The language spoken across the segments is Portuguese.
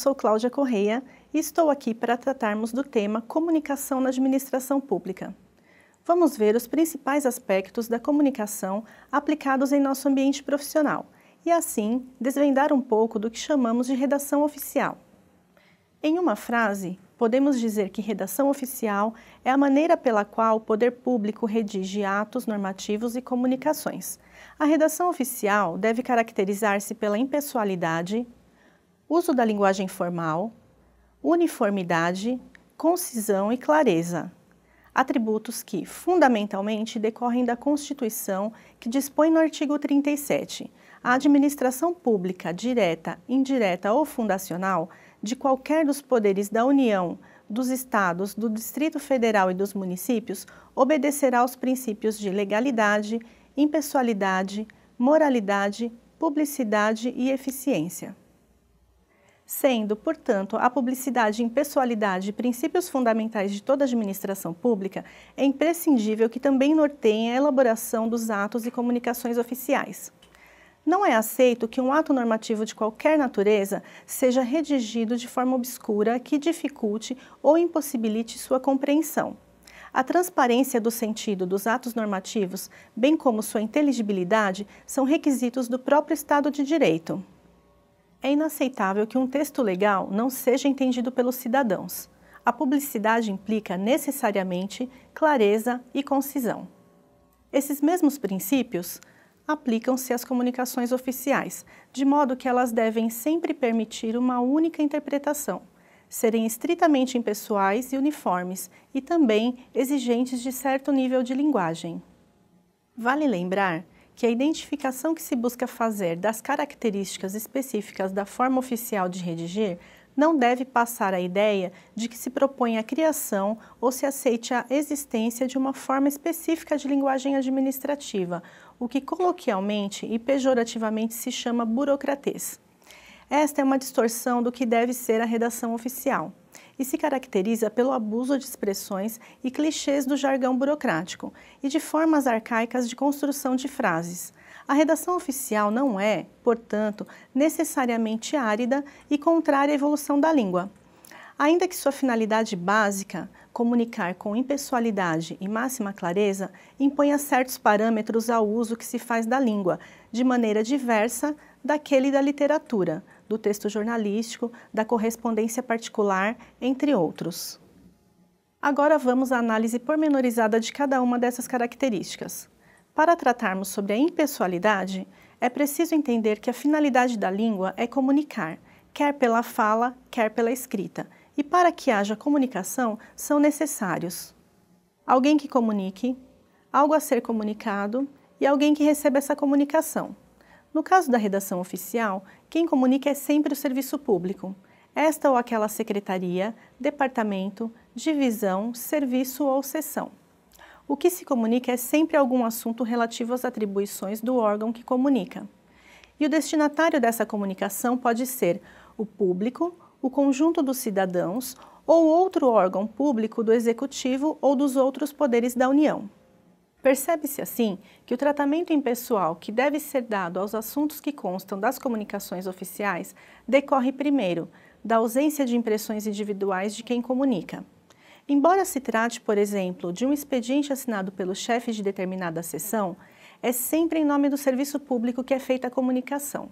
sou Cláudia Correia e estou aqui para tratarmos do tema Comunicação na Administração Pública. Vamos ver os principais aspectos da comunicação aplicados em nosso ambiente profissional e, assim, desvendar um pouco do que chamamos de redação oficial. Em uma frase, podemos dizer que redação oficial é a maneira pela qual o poder público redige atos normativos e comunicações. A redação oficial deve caracterizar-se pela impessoalidade, uso da linguagem formal, uniformidade, concisão e clareza. Atributos que, fundamentalmente, decorrem da Constituição, que dispõe no artigo 37, a administração pública, direta, indireta ou fundacional, de qualquer dos poderes da União, dos Estados, do Distrito Federal e dos municípios, obedecerá aos princípios de legalidade, impessoalidade, moralidade, publicidade e eficiência sendo, portanto, a publicidade em pessoalidade princípios fundamentais de toda administração pública, é imprescindível que também norteiem a elaboração dos atos e comunicações oficiais. Não é aceito que um ato normativo de qualquer natureza seja redigido de forma obscura que dificulte ou impossibilite sua compreensão. A transparência do sentido dos atos normativos, bem como sua inteligibilidade, são requisitos do próprio Estado de Direito. É inaceitável que um texto legal não seja entendido pelos cidadãos. A publicidade implica necessariamente clareza e concisão. Esses mesmos princípios aplicam-se às comunicações oficiais, de modo que elas devem sempre permitir uma única interpretação, serem estritamente impessoais e uniformes e também exigentes de certo nível de linguagem. Vale lembrar que a identificação que se busca fazer das características específicas da forma oficial de redigir não deve passar a ideia de que se propõe a criação ou se aceite a existência de uma forma específica de linguagem administrativa, o que coloquialmente e pejorativamente se chama burocratez. Esta é uma distorção do que deve ser a redação oficial e se caracteriza pelo abuso de expressões e clichês do jargão burocrático e de formas arcaicas de construção de frases. A redação oficial não é, portanto, necessariamente árida e contrária à evolução da língua. Ainda que sua finalidade básica, comunicar com impessoalidade e máxima clareza, imponha certos parâmetros ao uso que se faz da língua, de maneira diversa daquele da literatura, do texto jornalístico, da correspondência particular, entre outros. Agora vamos à análise pormenorizada de cada uma dessas características. Para tratarmos sobre a impessoalidade, é preciso entender que a finalidade da língua é comunicar, quer pela fala, quer pela escrita, e para que haja comunicação são necessários alguém que comunique, algo a ser comunicado e alguém que receba essa comunicação. No caso da redação oficial, quem comunica é sempre o serviço público, esta ou aquela secretaria, departamento, divisão, serviço ou seção. O que se comunica é sempre algum assunto relativo às atribuições do órgão que comunica. E o destinatário dessa comunicação pode ser o público, o conjunto dos cidadãos ou outro órgão público do executivo ou dos outros poderes da União. Percebe-se, assim, que o tratamento impessoal que deve ser dado aos assuntos que constam das comunicações oficiais decorre primeiro da ausência de impressões individuais de quem comunica. Embora se trate, por exemplo, de um expediente assinado pelo chefe de determinada sessão, é sempre em nome do serviço público que é feita a comunicação.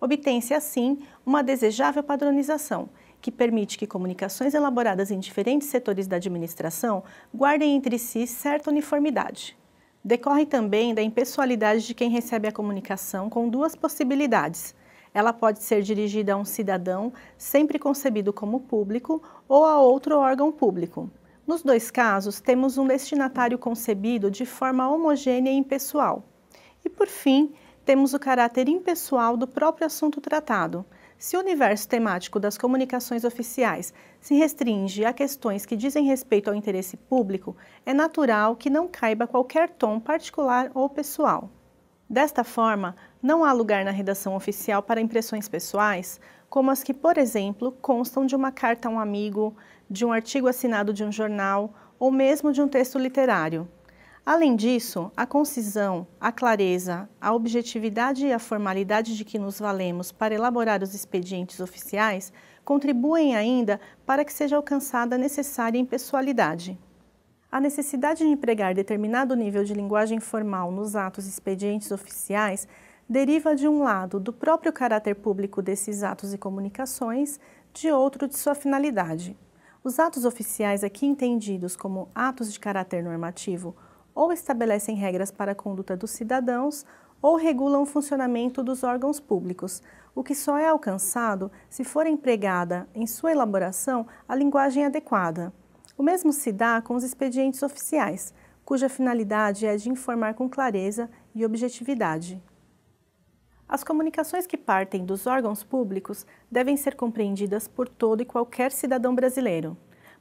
Obtém-se, assim, uma desejável padronização, que permite que comunicações elaboradas em diferentes setores da administração guardem entre si certa uniformidade. Decorre também da impessoalidade de quem recebe a comunicação com duas possibilidades. Ela pode ser dirigida a um cidadão, sempre concebido como público, ou a outro órgão público. Nos dois casos, temos um destinatário concebido de forma homogênea e impessoal. E, por fim, temos o caráter impessoal do próprio assunto tratado, se o universo temático das comunicações oficiais se restringe a questões que dizem respeito ao interesse público, é natural que não caiba qualquer tom particular ou pessoal. Desta forma, não há lugar na redação oficial para impressões pessoais, como as que, por exemplo, constam de uma carta a um amigo, de um artigo assinado de um jornal ou mesmo de um texto literário. Além disso, a concisão, a clareza, a objetividade e a formalidade de que nos valemos para elaborar os expedientes oficiais contribuem ainda para que seja alcançada a necessária impessoalidade. A necessidade de empregar determinado nível de linguagem formal nos atos expedientes oficiais deriva, de um lado, do próprio caráter público desses atos e comunicações, de outro, de sua finalidade. Os atos oficiais, aqui entendidos como atos de caráter normativo ou estabelecem regras para a conduta dos cidadãos ou regulam o funcionamento dos órgãos públicos, o que só é alcançado se for empregada em sua elaboração a linguagem adequada. O mesmo se dá com os expedientes oficiais, cuja finalidade é de informar com clareza e objetividade. As comunicações que partem dos órgãos públicos devem ser compreendidas por todo e qualquer cidadão brasileiro.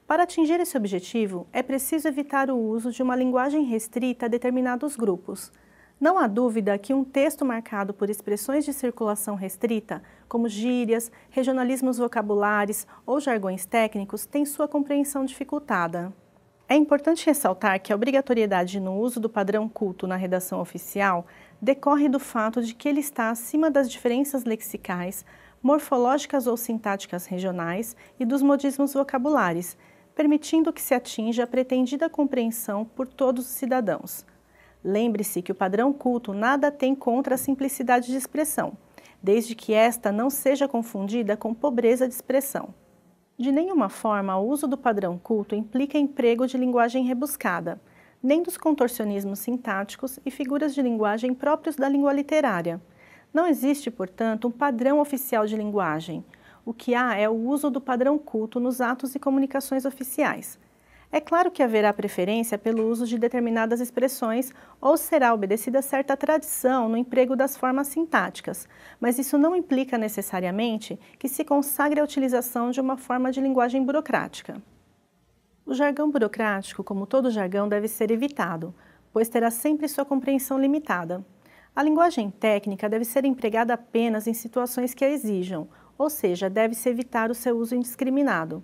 Para atingir esse objetivo, é preciso evitar o uso de uma linguagem restrita a determinados grupos. Não há dúvida que um texto marcado por expressões de circulação restrita, como gírias, regionalismos vocabulares ou jargões técnicos, tem sua compreensão dificultada. É importante ressaltar que a obrigatoriedade no uso do padrão culto na redação oficial decorre do fato de que ele está acima das diferenças lexicais, morfológicas ou sintáticas regionais e dos modismos vocabulares, permitindo que se atinja a pretendida compreensão por todos os cidadãos. Lembre-se que o padrão culto nada tem contra a simplicidade de expressão, desde que esta não seja confundida com pobreza de expressão. De nenhuma forma, o uso do padrão culto implica emprego de linguagem rebuscada, nem dos contorcionismos sintáticos e figuras de linguagem próprios da língua literária. Não existe, portanto, um padrão oficial de linguagem, o que há é o uso do padrão culto nos atos e comunicações oficiais. É claro que haverá preferência pelo uso de determinadas expressões ou será obedecida certa tradição no emprego das formas sintáticas, mas isso não implica necessariamente que se consagre a utilização de uma forma de linguagem burocrática. O jargão burocrático, como todo jargão, deve ser evitado, pois terá sempre sua compreensão limitada. A linguagem técnica deve ser empregada apenas em situações que a exijam, ou seja, deve-se evitar o seu uso indiscriminado.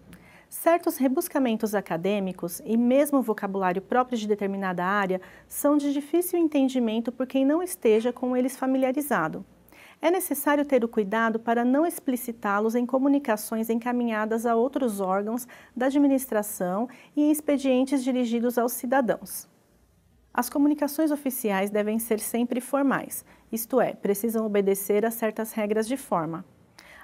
Certos rebuscamentos acadêmicos e mesmo vocabulário próprio de determinada área são de difícil entendimento por quem não esteja com eles familiarizado. É necessário ter o cuidado para não explicitá-los em comunicações encaminhadas a outros órgãos da administração e em expedientes dirigidos aos cidadãos. As comunicações oficiais devem ser sempre formais, isto é, precisam obedecer a certas regras de forma.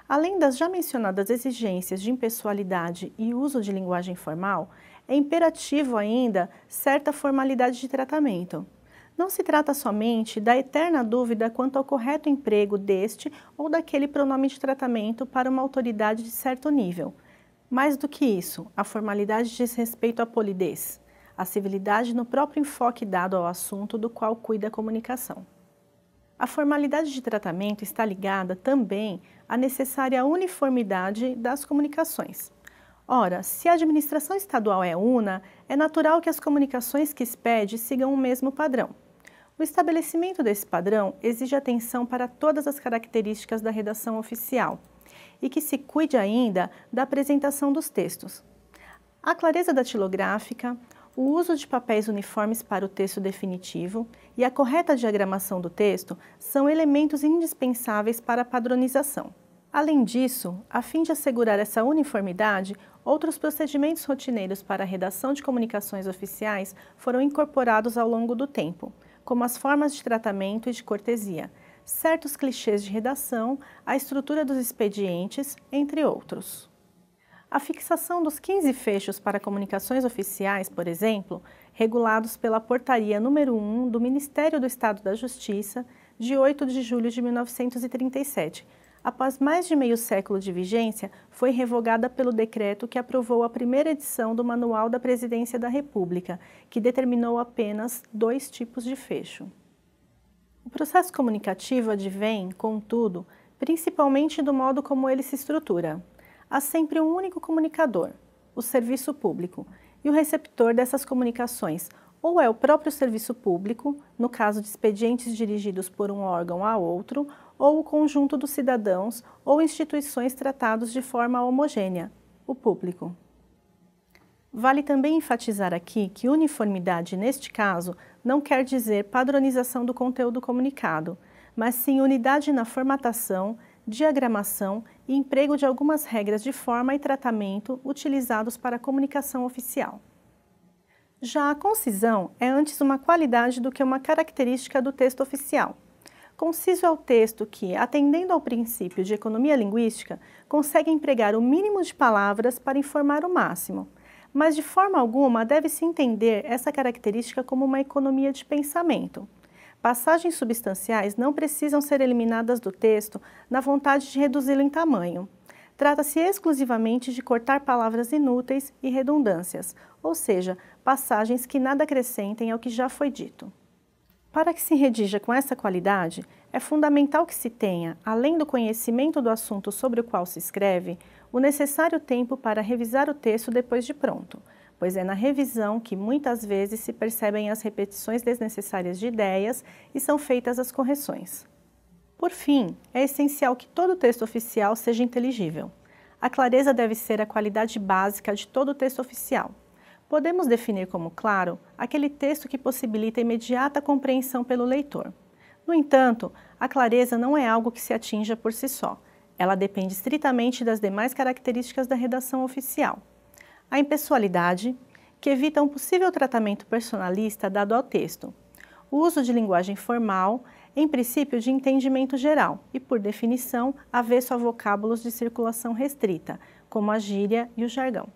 Além das já mencionadas exigências de impessoalidade e uso de linguagem formal, é imperativo ainda certa formalidade de tratamento. Não se trata somente da eterna dúvida quanto ao correto emprego deste ou daquele pronome de tratamento para uma autoridade de certo nível. Mais do que isso, a formalidade diz respeito à polidez, à civilidade no próprio enfoque dado ao assunto do qual cuida a comunicação. A formalidade de tratamento está ligada também à necessária uniformidade das comunicações. Ora, se a administração estadual é una, é natural que as comunicações que expede sigam o mesmo padrão. O estabelecimento desse padrão exige atenção para todas as características da redação oficial e que se cuide ainda da apresentação dos textos. A clareza datilográfica, o uso de papéis uniformes para o texto definitivo e a correta diagramação do texto são elementos indispensáveis para a padronização. Além disso, a fim de assegurar essa uniformidade, outros procedimentos rotineiros para a redação de comunicações oficiais foram incorporados ao longo do tempo, como as formas de tratamento e de cortesia, certos clichês de redação, a estrutura dos expedientes, entre outros. A fixação dos 15 fechos para comunicações oficiais, por exemplo, regulados pela Portaria número 1 do Ministério do Estado da Justiça, de 8 de julho de 1937, após mais de meio século de vigência, foi revogada pelo decreto que aprovou a primeira edição do Manual da Presidência da República, que determinou apenas dois tipos de fecho. O processo comunicativo advém, contudo, principalmente do modo como ele se estrutura há sempre um único comunicador, o serviço público, e o receptor dessas comunicações ou é o próprio serviço público, no caso de expedientes dirigidos por um órgão a outro, ou o conjunto dos cidadãos ou instituições tratados de forma homogênea, o público. Vale também enfatizar aqui que uniformidade, neste caso, não quer dizer padronização do conteúdo comunicado, mas sim unidade na formatação, diagramação e emprego de algumas regras de forma e tratamento utilizados para a comunicação oficial. Já a concisão é antes uma qualidade do que uma característica do texto oficial. Conciso é o texto que, atendendo ao princípio de economia linguística, consegue empregar o mínimo de palavras para informar o máximo, mas de forma alguma deve-se entender essa característica como uma economia de pensamento Passagens substanciais não precisam ser eliminadas do texto na vontade de reduzi-lo em tamanho. Trata-se exclusivamente de cortar palavras inúteis e redundâncias, ou seja, passagens que nada acrescentem ao que já foi dito. Para que se redija com essa qualidade, é fundamental que se tenha, além do conhecimento do assunto sobre o qual se escreve, o necessário tempo para revisar o texto depois de pronto pois é na revisão que muitas vezes se percebem as repetições desnecessárias de ideias e são feitas as correções. Por fim, é essencial que todo texto oficial seja inteligível. A clareza deve ser a qualidade básica de todo texto oficial. Podemos definir como claro aquele texto que possibilita imediata compreensão pelo leitor. No entanto, a clareza não é algo que se atinja por si só. Ela depende estritamente das demais características da redação oficial a impessoalidade, que evita um possível tratamento personalista dado ao texto, o uso de linguagem formal, em princípio de entendimento geral e, por definição, avesso a vocábulos de circulação restrita, como a gíria e o jargão.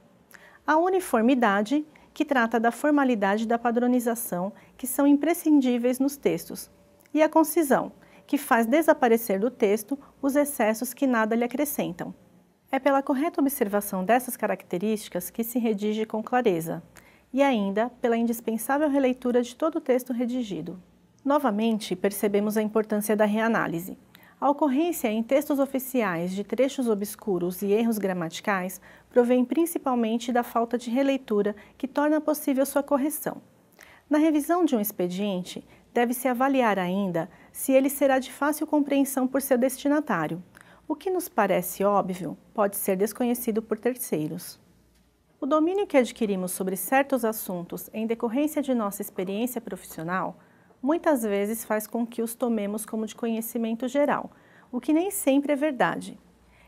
A uniformidade, que trata da formalidade da padronização, que são imprescindíveis nos textos. E a concisão, que faz desaparecer do texto os excessos que nada lhe acrescentam, é pela correta observação dessas características que se redige com clareza, e ainda pela indispensável releitura de todo o texto redigido. Novamente, percebemos a importância da reanálise. A ocorrência em textos oficiais de trechos obscuros e erros gramaticais provém principalmente da falta de releitura que torna possível sua correção. Na revisão de um expediente, deve-se avaliar ainda se ele será de fácil compreensão por seu destinatário o que nos parece óbvio pode ser desconhecido por terceiros. O domínio que adquirimos sobre certos assuntos em decorrência de nossa experiência profissional muitas vezes faz com que os tomemos como de conhecimento geral, o que nem sempre é verdade.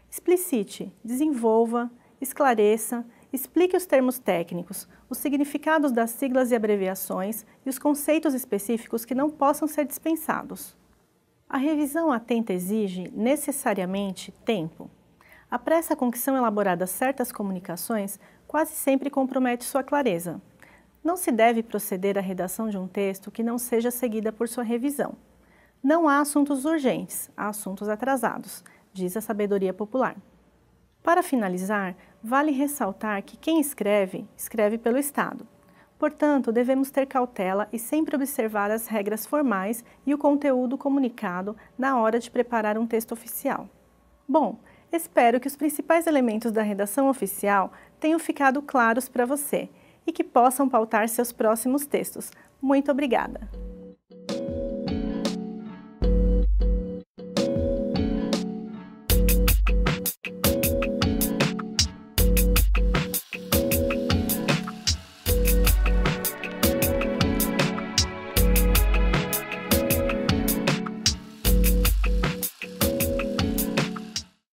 Explicite, desenvolva, esclareça, explique os termos técnicos, os significados das siglas e abreviações e os conceitos específicos que não possam ser dispensados. A revisão atenta exige, necessariamente, tempo. A pressa com que são elaboradas certas comunicações quase sempre compromete sua clareza. Não se deve proceder à redação de um texto que não seja seguida por sua revisão. Não há assuntos urgentes, há assuntos atrasados, diz a sabedoria popular. Para finalizar, vale ressaltar que quem escreve, escreve pelo Estado. Portanto, devemos ter cautela e sempre observar as regras formais e o conteúdo comunicado na hora de preparar um texto oficial. Bom, espero que os principais elementos da redação oficial tenham ficado claros para você e que possam pautar seus próximos textos. Muito obrigada!